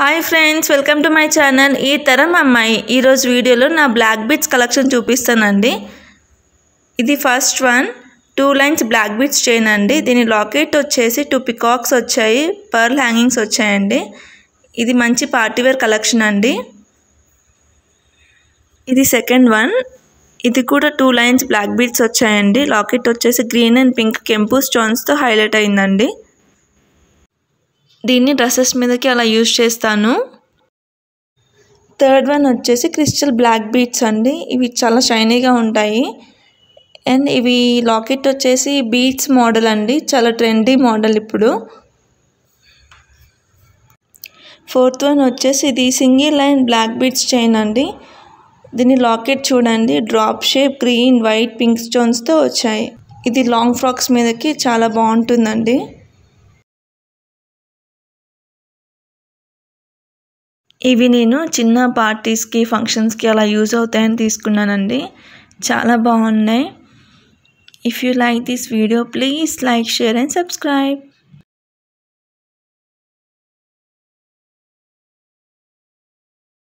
hi friends welcome to my channel ఈ తరం అమ్మాయి ఈరోజు వీడియోలో నా బ్లాక్ బీచ్ కలెక్షన్ చూపిస్తానండి ఇది first one two lines black beads chain అండి దీని లాకెట్ వచ్చేసి టూ పికాక్స్ వచ్చాయి పర్ల్ హ్యాంగింగ్స్ వచ్చాయండి ఇది మంచి పార్టీవేర్ కలెక్షన్ అండి ఇది సెకండ్ వన్ ఇది కూడా టూ లైన్స్ బ్లాక్ బీట్స్ వచ్చాయండి లాకెట్ వచ్చేసి గ్రీన్ అండ్ పింక్ కెంపు స్టోన్స్తో హైలైట్ అయిందండి దీన్ని డ్రెస్సెస్ మీదకి అలా యూజ్ చేస్తాను థర్డ్ వన్ వచ్చేసి క్రిస్టల్ బ్లాక్ బీట్స్ అండి ఇవి చాలా షైనీగా ఉంటాయి అండ్ ఇవి లాకెట్ వచ్చేసి బీట్స్ మోడల్ అండి చాలా ట్రెండీ మోడల్ ఇప్పుడు ఫోర్త్ వన్ వచ్చేసి ఇది single line black beads chain అండి దీన్ని లాకెట్ చూడండి drop shape green white pink స్టోన్స్తో వచ్చాయి ఇది లాంగ్ ఫ్రాక్స్ మీదకి చాలా బాగుంటుందండి ఇవి నేను చిన్న పార్టీస్కి ఫంక్షన్స్కి అలా యూజ్ అవుతాయని తీసుకున్నానండి చాలా బాగున్నాయి if you like this video please like share and subscribe